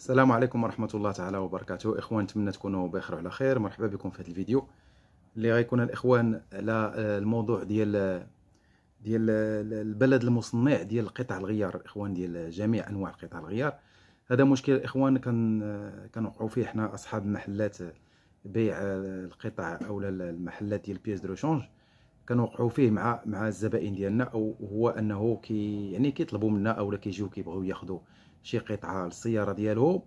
السلام عليكم ورحمة الله تعالى وبركاته إخوان نتمنى تكونوا بخير وعلى خير مرحبا بكم في هذا الفيديو اللي غيكون الإخوان على آه، الموضوع ديال ديال آه، البلد المصنع ديال قطع الغيار الإخوان ديال جميع أنواع قطع الغيار هذا مشكل الإخوان كان آه، كنوقعوا فيه حنا أصحاب محلات بيع القطع أو المحلات ديال بيس دو شونج كنوقعوا فيه مع مع الزبائن ديالنا او هو انه كي يعني كيطلبوا منا اولا كيجيو كيبغيو ياخذوا شي قطعه للسياره ديالهم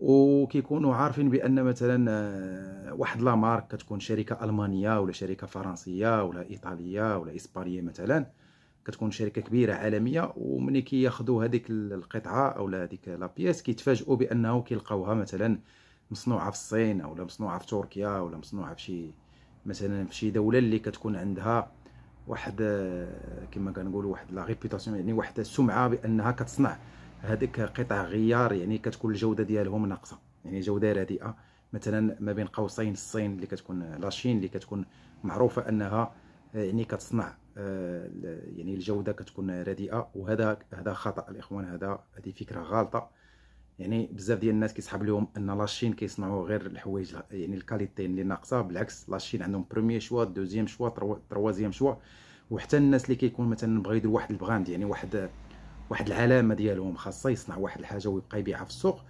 وكيكونوا عارفين بان مثلا آه، واحد لا مارك كتكون شركه المانيه ولا شركه فرنسيه ولا ايطاليه ولا اسبانيه مثلا كتكون شركه كبيره عالميه وملي كياخذوا هذيك القطعه اولا هذيك لا بيس كيتفاجئوا بانه كيلقاوها مثلا مصنوعه في الصين اولا مصنوعه في تركيا ولا مصنوعه في شي مثلا في شي دوله اللي كتكون عندها واحد آه، كما كنقولوا واحد لا ريبوتاسيون يعني واحد السمعه بانها كتصنع هذيك قطع غيار يعني كتكون الجوده ديالهم ناقصه يعني جوده رديئه مثلا ما بين قوسين الصين اللي كتكون لاشين اللي كتكون معروفه انها آه، يعني كتصنع آه، يعني الجوده كتكون رديئه وهذا هذا خطا الاخوان هذا هذه فكره غالطه يعني بزاف ديال الناس كيسحب لهم ان لاشين كيصنعوا غير الحوايج يعني الكاليتي اللي ناقصه بالعكس لاشين عندهم بروميير شوا دوزيام شوا تروازيام شوا وحتى الناس اللي كيكون مثلا بغا يدير واحد البراند يعني واحد واحد العلامه ديالهم خاصه يصنع واحد الحاجه ويبقى يبيعها في السوق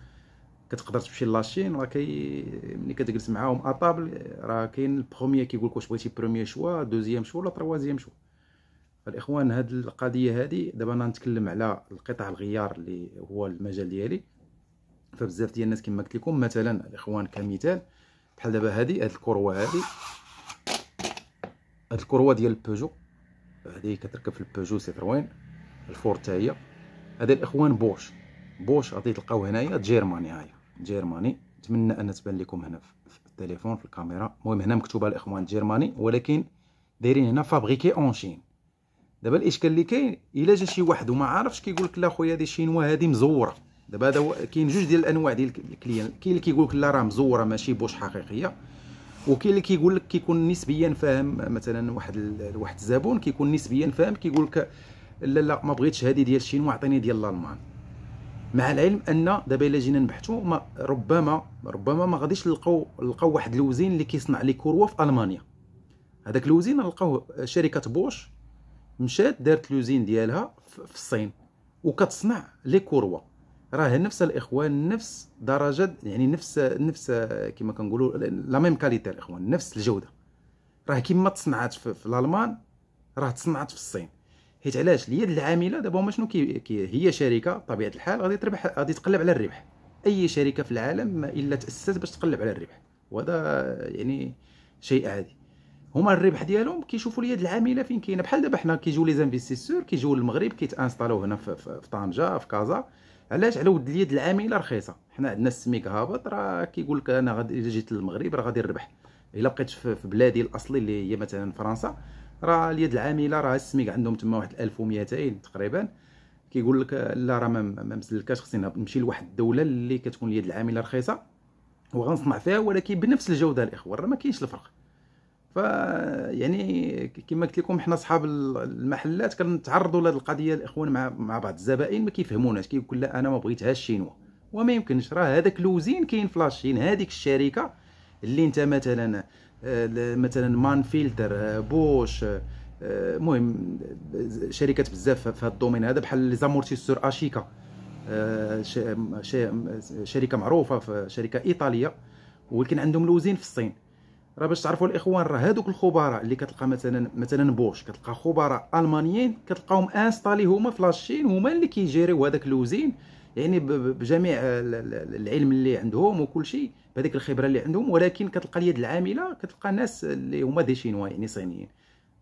كتقدر تمشي لاشين راه كي ملي كتجلس معاهم اطابل راه كاين البروميير كيقول لك واش بغيتي بروميير شوا دوزيام شوا ولا تروازيام شوا الاخوان هاد القضيه هادي دابا انا نتكلم على القطع الغيار اللي هو المجال ديالي فبزاف ديال الناس كما قلت لكم مثلا الاخوان كمثال بحال دابا هادي هاد الكروه هادي هاد الكروه ديال البيجو هادي كتركب في البيجو سيتروين تاع هي هذا الاخوان بوش بوش غادي تلقاو هنايا جيرماني هاي جيرماني نتمنى ان تبان لكم هنا في التليفون في الكاميرا المهم هنا مكتوبه الاخوان جيرماني ولكن دايرين هنا فابريكي اون شين دابا الاشكال اللي كاين الا جا شي واحد وما عارفش كيقول لك لا خويا هذه شينوا هذه مزوره دابا هذا كاين جوج ديال الانواع ديال الكليان كاين اللي كيقول لك لا راه مزوره ماشي بوش حقيقيه وكاين اللي كيقول لك كيكون نسبيا فاهم مثلا واحد واحد الزبون كيكون نسبيا فاهم كيقول لك لا لا ما بغيتش هذه ديال الشين واعطيني ديال الالمان مع العلم ان دابا الا جينا نبحثوا ربما ربما ما غاديش نلقاو نلقاو واحد الوزين اللي كيصنع لي كوروا في المانيا هذاك الوزين نلقاوه آه، شركه بوش مشات دارت لوزين ديالها في الصين وكتصنع لي كوروا راه نفس الاخوان نفس درجه يعني نفس نفس آه، كما كنقولوا لا ميم كاليتي الاخوان نفس الجوده راه كما تصنعات في, في الالمان راه تصنعات في الصين حيت علاش اليد العامله دابا هما شنو كي, هي شركه طبيعه الحال غادي تربح غادي تقلب على الربح اي شركه في العالم الا تاسست باش تقلب على الربح وهذا يعني شيء عادي هما الربح ديالهم كيشوفوا اليد العامله فين كاينه بحال دابا حنا كيجيو لي زانفيستيسور كيجيو للمغرب كيتانستالاو هنا في, في, في طنجه في كازا علاش على ود اليد العامله رخيصه حنا عندنا السميك هابط راه كيقول لك انا غادي الا جيت للمغرب راه غادي نربح الا بقيت في بلادي الاصلي اللي هي مثلا فرنسا راه اليد العامله راه السميك عندهم تما واحد 1200 تقريبا كيقول لك لا راه ما مسلكاش خصنا نمشي لواحد الدوله اللي كتكون اليد العامله رخيصه وغنصنع فيها ولكن بنفس الجوده الاخوه راه ما كاينش الفرق ف يعني كما قلت لكم حنا صحاب المحلات كنتعرضوا لهذه القضيه الاخوان مع مع بعض الزبائن ما كيفهموناش كيقول لا انا ما بغيتهاش شينوا وما يمكنش راه هذاك لوزين كاين فلاشين هذيك الشركه اللي انت مثلا آه، مثلا مان فيلتر بوش المهم شركات بزاف في هذا الدومين هذا بحال لي زامورتيسور اشيكا شركه معروفه في شركه ايطاليه ولكن عندهم لوزين في الصين راه باش تعرفوا الاخوان راه هذوك الخبراء اللي كتلقى مثلا مثلا بوش كتلقى خبراء المانيين كتلقاهم انستالي هما في لاشين هما اللي كيجيريو هذاك لوزين يعني بجميع العلم اللي عندهم وكل شيء بهذيك الخبره اللي عندهم ولكن كتلقى اليد العامله كتلقى ناس اللي هما دي شينوا يعني صينيين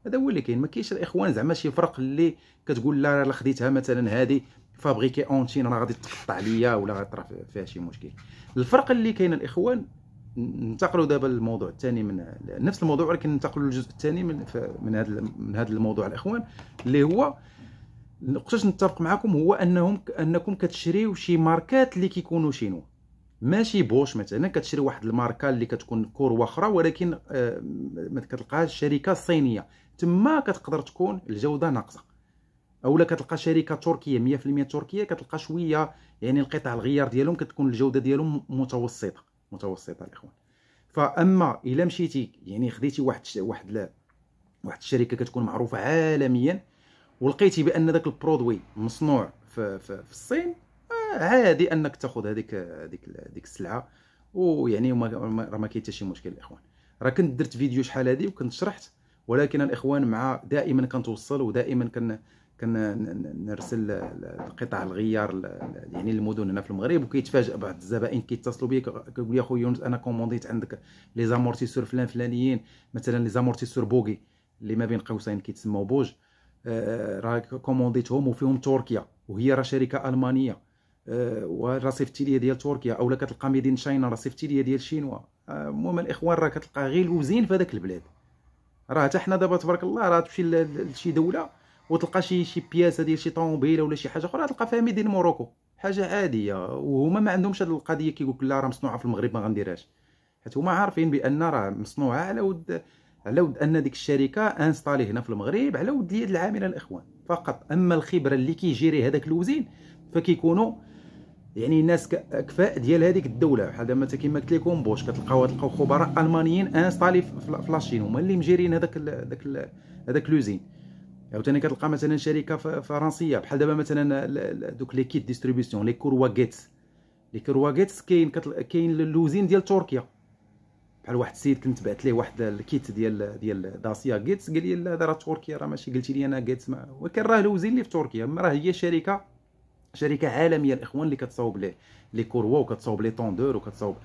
هذا هو اللي كاين ما كاينش الاخوان زعما شي فرق اللي كتقول لا راه خديتها مثلا هذه فابريكي اون تشين راه غادي تقطع عليا ولا غيطرا فيها شي مشكل الفرق اللي كاين الاخوان ننتقلوا دابا للموضوع الثاني من نفس الموضوع ولكن ننتقلوا للجزء الثاني من من هذا من هذا الموضوع الاخوان اللي هو نقدرش نتفق معكم هو انهم انكم كتشريو شي ماركات اللي كيكونوا شينو ماشي بوش مثلا كتشري واحد الماركه اللي كتكون كور اخرى ولكن آه، ما كتلقاهاش شركه صينيه تما كتقدر تكون الجوده ناقصه اولا كتلقى شركه تركيه 100% تركيه كتلقى شويه يعني القطع الغيار ديالهم كتكون الجوده ديالهم متوسطه متوسطه الاخوان فاما الا مشيتي يعني خديتي واحد واحد واحد الشركه كتكون معروفه عالميا ولقيتي بان ذاك البرودوي مصنوع في, في, في الصين آه، عادي انك تاخذ هذيك هذيك هذيك السلعه ويعني راه ما كاين حتى شي مشكل الاخوان راه كنت درت فيديو شحال هذه وكنت شرحت ولكن الاخوان مع دائما كنتوصل ودائما كن كنرسل قطع الغيار يعني للمدن هنا في المغرب وكيتفاجئ بعض الزبائن كيتصلوا بيا كيقول لي اخويا يونس انا كومونديت عندك لي زامورتيسور فلان فلانيين مثلا لي زامورتيسور بوغي اللي ما بين قوسين كيتسموا بوج آه، راه كومونديتهم وفيهم تركيا وهي راه شركه المانيه آه، والرصيف التليه ديال تركيا اولا كتلقى ميدين راه رصيف التليه ديال شينوا آه، المهم الاخوان راه كتلقى غير الوزين في هذاك البلاد راه حتى حنا دابا تبارك الله راه تمشي لشي دوله وتلقى شي شي بياسه ديال شي طوموبيله ولا شي حاجه اخرى تلقى فيها ميدين موروكو حاجه عاديه وهما ما عندهمش هذه القضيه كيقول لك لا راه مصنوعه في المغرب ما غنديرهاش حيت هما عارفين بان راه مصنوعه على ود على ود ان ديك الشركه انستالي هنا في المغرب على ود يد العامله الاخوان فقط اما الخبره اللي كيجيري هذاك الوزين فكيكونوا يعني الناس كفاء ديال هذيك الدوله بحال دابا كما قلت لكم بوش كتلقاو تلقاو خبراء المانيين انستالي في لاشين هما اللي مجيرين هذاك هذاك هذاك لوزين عاوتاني كتلقى مثلا شركه فرنسيه بحال دابا مثلا دوك لي كيت ديستريبيسيون لي كوروا لي كوروا كاين كاين اللوزين ديال تركيا بحال واحد السيد كنت بعث ليه واحد الكيت ديال ديال داسيا غيتس قال لي لا هذا راه تركيا راه ماشي قلتي لي انا غيتس ولكن راه الوزير اللي في تركيا راه هي شركه شركه عالميه الاخوان اللي كتصاوب ليه لي كوروا وكتصاوب لي طوندور وكتصاوب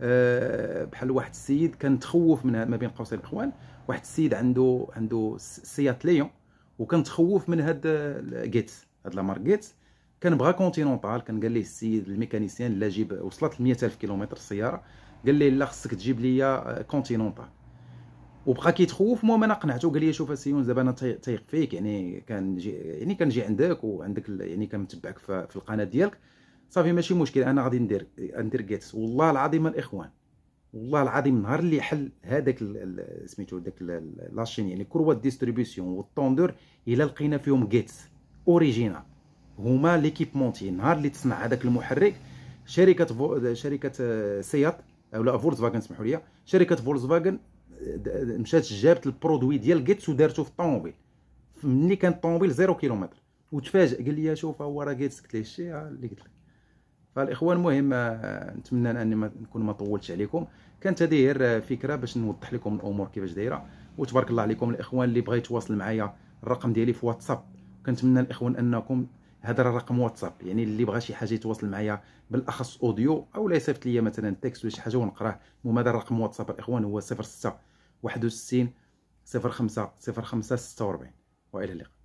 أه بحال واحد السيد كان تخوف من ما بين قوسين الاخوان واحد السيد عنده عنده سيات ليون وكان تخوف من هاد غيتس هاد لا مارك غيتس كان بغا كونتينونتال كان قال ليه السيد الميكانيسيان لا جيب وصلت ل 100000 كيلومتر السياره قال لي لا خصك تجيب لي كونتينونتال آه، وبقى كيتخوف المهم انا قنعته قال لي شوف اسيون دابا انا تايق فيك يعني جي يعني كنجي عندك وعندك يعني كنتبعك في القناه ديالك صافي ماشي مشكل انا غادي ندير ندير جيتس والله العظيم الاخوان والله العظيم نهار اللي حل هذاك سميتو داك لاشين يعني كروة ديستريبيسيون والطوندور الا لقينا فيهم جيتس اوريجينال هما ليكيبمونتي نهار اللي تصنع هذاك المحرك شركه شركه آه، سيات اولا فولكس فاجن سمحوا لي شركه فولكس فاجن مشات جابت البرودوي ديال جيتس ودارته في الطوموبيل ملي كان الطوموبيل زيرو كيلومتر وتفاجئ قال لي شوف هو راه جيتس قلت ليه الشيء اللي قلت لك فالاخوان المهم نتمنى اني ما نكون ما طولتش عليكم كانت هذه هي فكره باش نوضح لكم الامور كيفاش دايره وتبارك الله عليكم الاخوان اللي بغى يتواصل معايا الرقم ديالي في واتساب كنتمنى الاخوان انكم هذا رقم واتساب يعني اللي بغى شي حاجه يتواصل معايا بالاخص اوديو او لا يصيفط لي مثلا تكست ولا شي حاجه ونقراه المهم هذا الرقم واتساب الاخوان هو 06 61 05 05 46 والى اللقاء